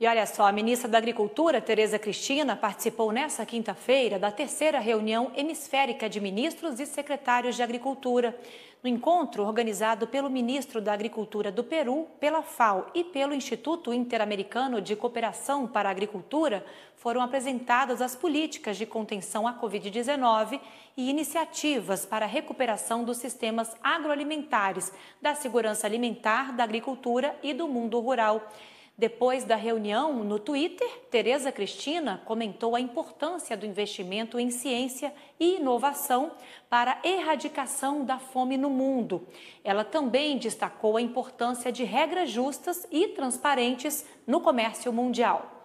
E olha só, a ministra da Agricultura, Tereza Cristina, participou nesta quinta-feira da terceira reunião hemisférica de ministros e secretários de Agricultura. No encontro organizado pelo ministro da Agricultura do Peru, pela FAO e pelo Instituto Interamericano de Cooperação para a Agricultura, foram apresentadas as políticas de contenção à Covid-19 e iniciativas para a recuperação dos sistemas agroalimentares, da segurança alimentar, da agricultura e do mundo rural. Depois da reunião, no Twitter, Tereza Cristina comentou a importância do investimento em ciência e inovação para a erradicação da fome no mundo. Ela também destacou a importância de regras justas e transparentes no comércio mundial.